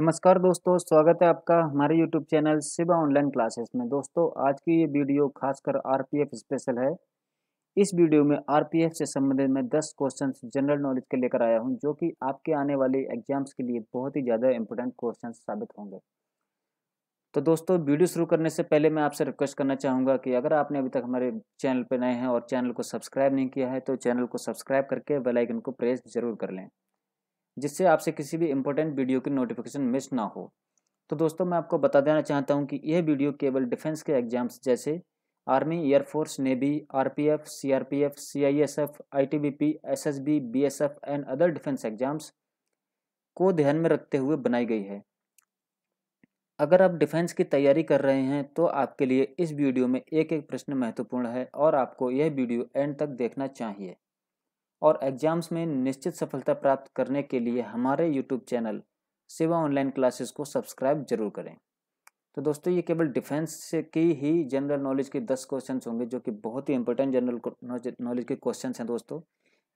नमस्कार दोस्तों स्वागत है आपका हमारे YouTube channel Shiva online classes में दोस्तों आज की ये वीडियो खासकर एफ स्पेशल है इस वीडियो में एफ से संबंधित मैं 10 क्वेश्चन जनरल नॉलेज के लेकर आया हूं जो कि आपके आने वाले एग्जाम्स के लिए बहुत ही ज़्यादा इंपॉर्टेंट क्वेश्चन साबित होंगे तो दोस्तों वीडियो शुरू करने से पहले मैं आपसे रिक्वेस्ट करना चाहूँगा कि अगर आपने अभी तक हमारे चैनल पर नए हैं और चैनल को सब्सक्राइब नहीं किया है तो चैनल को सब्सक्राइब करके बेलाइकन को प्रेस जरूर कर लें जिससे आपसे किसी भी इंपॉर्टेंट वीडियो की नोटिफिकेशन मिस ना हो तो दोस्तों मैं आपको बता देना चाहता हूँ कि यह वीडियो केवल डिफेंस के एग्जाम्स जैसे army air force navy R R P P P F F F C C I I S T B S S B B S F and other defence exams को ध्यान में रखते हुए बनाई गई है अगर आप डिफेंस की तैयारी कर रहे हैं तो आपके लिए इस वीडियो में एक एक प्रश्न महत्वपूर्ण है और आपको यह वीडियो एंड तक देखना चाहिए और एग्जाम्स में निश्चित सफलता प्राप्त करने के लिए हमारे YouTube channel Seva online classes को सब्सक्राइब जरूर करें तो दोस्तों ये केवल डिफेंस से की ही जनरल नॉलेज के दस क्वेश्चन होंगे जो कि बहुत ही इंपॉर्टेंट जनरल नॉलेज के क्वेश्चन हैं दोस्तों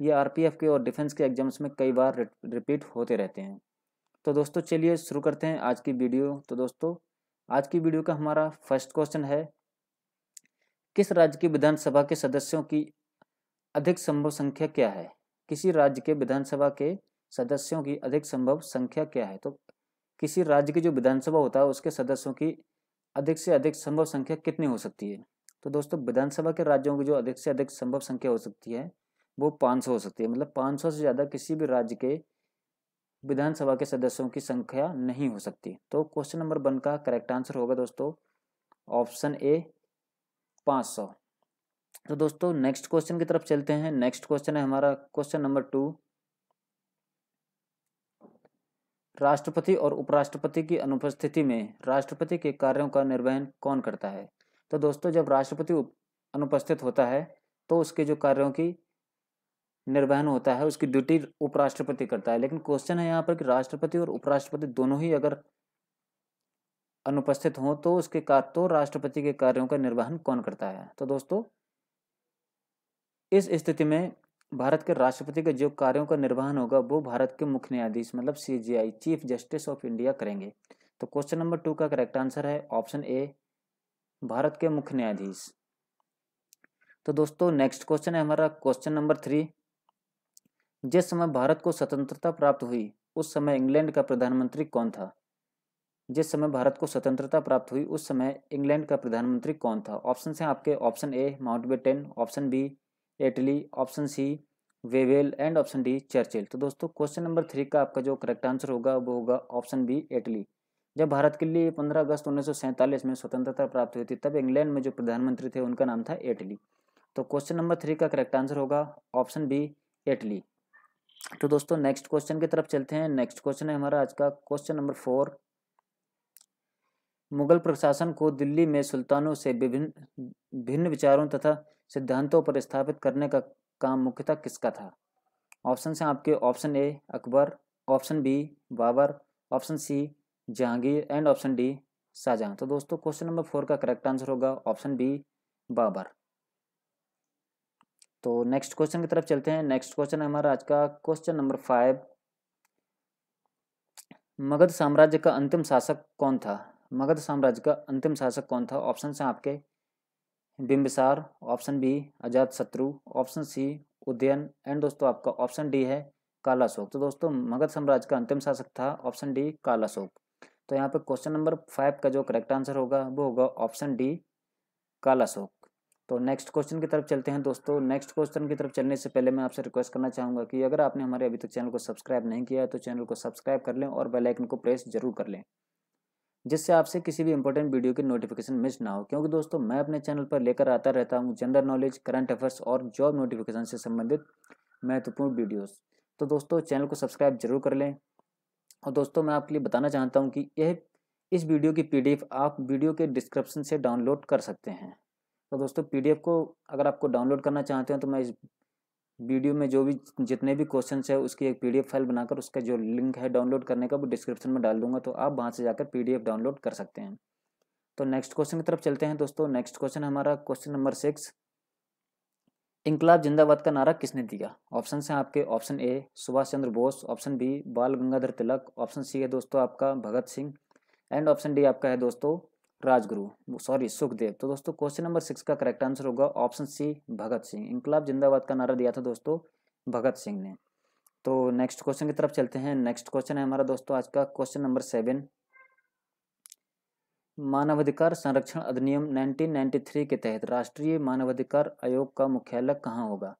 ये आर के और डिफेंस के एग्जाम्स में कई बार रिपीट होते रहते हैं तो दोस्तों चलिए शुरू करते हैं आज की वीडियो तो दोस्तों आज की वीडियो का हमारा फर्स्ट क्वेश्चन है किस राज्य की विधानसभा के सदस्यों की अधिक संभव संख्या क्या है किसी राज्य के विधानसभा के सदस्यों की अधिक संभव संख्या क्या है तो किसी राज्य की जो विधानसभा होता है उसके सदस्यों की अधिक से अधिक संभव संख्या कितनी हो सकती है तो दोस्तों विधानसभा के राज्यों की जो अधिक से अधिक संभव संख्या हो सकती है वो 500 हो सकती है मतलब 500 से ज़्यादा किसी भी राज्य के विधानसभा के सदस्यों की संख्या नहीं हो सकती तो क्वेश्चन नंबर वन का करेक्ट आंसर होगा दोस्तों ऑप्शन ए सौ तो दोस्तों नेक्स्ट क्वेश्चन की तरफ चलते हैं नेक्स्ट क्वेश्चन है हमारा क्वेश्चन नंबर टू राष्ट्रपति और उपराष्ट्रपति की अनुपस्थिति में राष्ट्रपति के कार्यों का निर्वहन कौन करता है तो दोस्तों जब राष्ट्रपति अनुपस्थित होता है तो उसके जो कार्यों की निर्वहन होता है उसकी ड्यूटी उपराष्ट्रपति करता है लेकिन क्वेश्चन है यहाँ पर कि राष्ट्रपति और उपराष्ट्रपति दोनों ही अगर अनुपस्थित हों तो उसके कार तो राष्ट्रपति के कार्यों का निर्वहन कौन करता है तो दोस्तों इस स्थिति में भारत के राष्ट्रपति के जो कार्यों का निर्वहन होगा वो भारत के मुख्य न्यायाधीश मतलब C chief justice of India करेंगे तो क्वेश्चन नंबर टू का करेक्ट आंसर है ऑप्शन ए भारत के मुख्य न्यायाधीश तो दोस्तों नेक्स्ट क्वेश्चन है हमारा क्वेश्चन नंबर थ्री जिस समय भारत को स्वतंत्रता प्राप्त हुई उस समय इंग्लैंड का प्रधानमंत्री कौन था जिस समय भारत को स्वतंत्रता प्राप्त हुई उस समय इंग्लैंड का प्रधानमंत्री कौन था ऑप्शन हैं आपके option A Mountbatten option B Attlee option C Wavell and option D Churchill तो दोस्तों क्वेश्चन नंबर थ्री का आपका जो करेक्ट आंसर होगा वो होगा ऑप्शन बी एटली जब भारत के लिए 15 अगस्त उन्नीस में स्वतंत्रता प्राप्त हुई थी तब इंग्लैंड में जो प्रधानमंत्री थे उनका नाम था एटली तो क्वेश्चन नंबर थ्री का करेक्ट आंसर होगा ऑप्शन बी एटली तो दोस्तों नेक्स्ट क्वेश्चन की तरफ चलते हैं नेक्स्ट क्वेश्चन है हमारा आज का क्वेश्चन नंबर फोर मुगल प्रशासन को दिल्ली में सुल्तानों से विभिन्न भिन्न विचारों तथा सिद्धांतों पर स्थापित करने का काम मुख्यतः किसका था ऑप्शन हैं आपके option A Akbar option B Babur option C Jahangir and option D Shah Jahan तो दोस्तों क्वेश्चन नंबर फोर का करेक्ट आंसर होगा ऑप्शन बी बाबर तो नेक्स्ट क्वेश्चन की तरफ चलते हैं नेक्स्ट क्वेश्चन है हमारा आज का क्वेश्चन नंबर फाइव मगध साम्राज्य का अंतिम शासक कौन था मगध साम्राज्य का अंतिम शासक कौन था ऑप्शन से आपके बिंबिसार ऑप्शन बी अजात शत्रु ऑप्शन सी उदयन एंड दोस्तों आपका ऑप्शन डी है कालाशोक तो दोस्तों मगध साम्राज्य का अंतिम शासक था ऑप्शन डी कालाशोक तो यहाँ पे क्वेश्चन नंबर फाइव का जो करेक्ट आंसर होगा वो होगा ऑप्शन डी कालाशोक तो नेक्स्ट क्वेश्चन की तरफ चलते हैं दोस्तों नेक्स्ट क्वेश्चन की तरफ चलने से पहले मैं आपसे रिक्वेस्ट करना चाहूँगा कि अगर आपने हमारे अभी तक चैनल को सब्सक्राइब नहीं किया है तो चैनल को सब्सक्राइब कर लें और बेलाइकन को प्रेस जरूर कर लें जिससे आपसे किसी भी इंपॉर्टेंट वीडियो की नोटिफिकेशन मिस ना हो क्योंकि दोस्तों मैं अपने चैनल पर लेकर आता रहता हूँ जनरल नॉलेज करंट अफेयर्स और जॉब नोटिफिकेशन से संबंधित महत्वपूर्ण वीडियोस तो दोस्तों चैनल को सब्सक्राइब जरूर कर लें और दोस्तों मैं आपके लिए बताना चाहता हूँ कि यह इस वीडियो की पी आप वीडियो के डिस्क्रिप्शन से डाउनलोड कर सकते हैं तो दोस्तों पी को अगर आपको डाउनलोड करना चाहते हैं तो मैं इस वीडियो में जो भी जितने भी क्वेश्चन है उसकी एक पीडीएफ फाइल बनाकर उसका जो लिंक है डाउनलोड करने का वो डिस्क्रिप्शन में डाल दूंगा तो आप वहाँ से जाकर पीडीएफ डाउनलोड कर सकते हैं तो नेक्स्ट क्वेश्चन की तरफ चलते हैं दोस्तों नेक्स्ट क्वेश्चन हमारा क्वेश्चन नंबर सिक्स इंकलाब जिंदाबाद का नारा किसने दिया ऑप्शन हैं आपके option A Subhash Chandra Bose option B Bal Gangadhar Tilak option C है दोस्तों आपका Bhagat Singh and option D आपका है दोस्तों राजगुरु सॉरी सुखदेव तो दोस्तों क्वेश्चन नंबर सिक्स का करेक्ट आंसर होगा ऑप्शन सी भगत सिंह इंकलाब जिंदाबाद का नारा दिया था दोस्तों भगत सिंह ने तो नेक्स्ट क्वेश्चन की तरफ चलते हैं नेक्स्ट क्वेश्चन है हमारा दोस्तों आज का क्वेश्चन नंबर सेवन मानवाधिकार संरक्षण अधिनियम 1993 के तहत राष्ट्रीय मानवाधिकार आयोग का मुख्यालय कहाँ होगा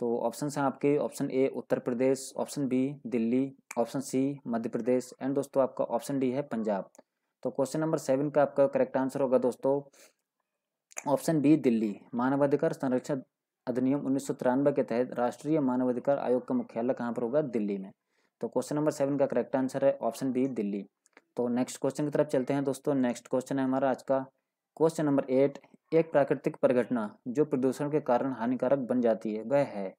तो ऑप्शन हैं आपके option A Uttar Pradesh option B Delhi option C Madhya Pradesh and दोस्तों आपका ऑप्शन डी है पंजाब तो क्वेश्चन नंबर सेवन का आपका करेक्ट आंसर होगा दोस्तों ऑप्शन बी दिल्ली मानवाधिकार संरक्षण अधिनियम उन्नीस के तहत राष्ट्रीय मानवाधिकार आयोग का मुख्यालय कहाँ पर होगा दिल्ली में तो क्वेश्चन नंबर सेवन का करेक्ट आंसर है ऑप्शन बी दिल्ली तो नेक्स्ट क्वेश्चन की तरफ चलते हैं दोस्तों नेक्स्ट क्वेश्चन है हमारा आज का क्वेश्चन नंबर एट एक प्राकृतिक परिघटना जो प्रदूषण के कारण हानिकारक बन जाती है वह है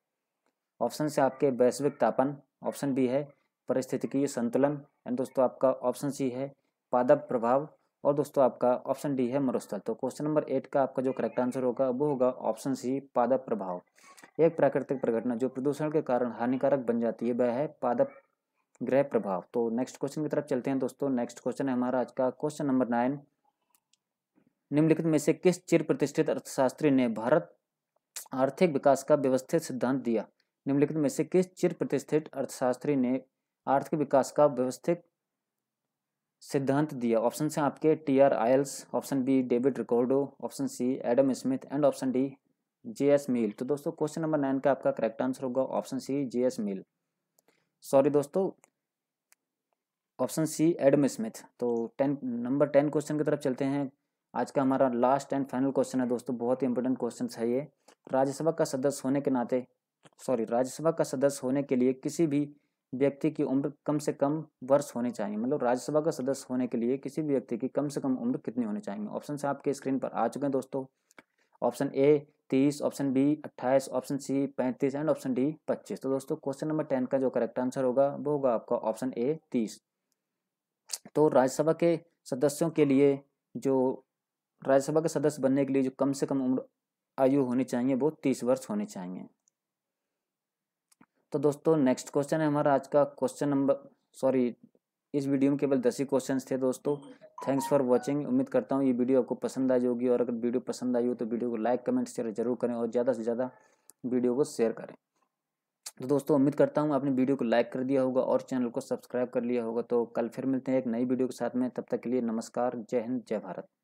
ऑप्शन से आपके वैश्विक तापन ऑप्शन बी है परिस्थितिकीय संतुलन एंड दोस्तों आपका ऑप्शन सी है पादप प्रभाव और दोस्तों आपका ऑप्शन डी है मरुस्थल तो क्वेश्चन नंबर एट का आपका जो करेक्ट आंसर होगा वो होगा ऑप्शन सी पादप प्रभाव एक प्राकृतिक प्रघटना जो प्रदूषण के कारण हानिकारक बन जाती है वह है पादप ग्रह प्रभाव तो नेक्स्ट क्वेश्चन की तरफ चलते हैं दोस्तों नेक्स्ट क्वेश्चन है हमारा आज का क्वेश्चन नंबर नाइन निम्नलिखित में से किस चिर प्रतिष्ठित अर्थशास्त्री ने भारत आर्थिक विकास का व्यवस्थित सिद्धांत दिया निम्नलिखित में से किस चिर प्रतिष्ठित अर्थशास्त्री ने आर्थिक विकास का व्यवस्थित सिद्धांत दिया ऑप्शन से आपके टी आर आयल्स option B David Ricardo option C Adam Smith and option D J S Mill तो दोस्तों क्वेश्चन नंबर नाइन का आपका करेक्ट आंसर होगा option C J S Mill sorry दोस्तों ऑप्शन सी एडम स्मिथ तो ten number ten question की तरफ चलते हैं आज का हमारा लास्ट एंड फाइनल क्वेश्चन है दोस्तों बहुत ही इंपॉर्टेंट क्वेश्चन है ये राज्यसभा का सदस्य होने के नाते सॉरी राज्यसभा का सदस्य होने के लिए किसी भी व्यक्ति की उम्र कम से कम वर्ष होनी चाहिए मतलब राज्यसभा का सदस्य होने के लिए किसी भी व्यक्ति की कम से कम उम्र कितनी होनी चाहिए ऑप्शन आपके स्क्रीन पर आ चुके हैं दोस्तों ऑप्शन ए तीस ऑप्शन बी अट्ठाईस ऑप्शन सी पैंतीस एंड ऑप्शन डी पच्चीस तो दोस्तों क्वेश्चन नंबर टेन का जो करेक्ट आंसर होगा वो होगा आपका ऑप्शन ए तीस तो राज्यसभा के सदस्यों के लिए जो राज्यसभा के सदस्य बनने के लिए जो कम से कम उम्र आयु होनी चाहिए वो तीस वर्ष होनी चाहिए तो दोस्तों नेक्स्ट क्वेश्चन है हमारा आज का क्वेश्चन नंबर सॉरी इस वीडियो में केवल दस ही क्वेश्चन थे दोस्तों थैंक्स फॉर वॉचिंग उम्मीद करता हूँ ये वीडियो आपको पसंद आई होगी और अगर वीडियो पसंद आई हो तो वीडियो को लाइक कमेंट शेयर जरूर करें और ज़्यादा से ज़्यादा वीडियो को शेयर करें तो दोस्तों उम्मीद करता हूँ आपने वीडियो को लाइक कर दिया होगा और चैनल को सब्सक्राइब कर लिया होगा तो कल फिर मिलते हैं एक नई वीडियो के साथ में तब तक के लिए नमस्कार जय हिंद जय भारत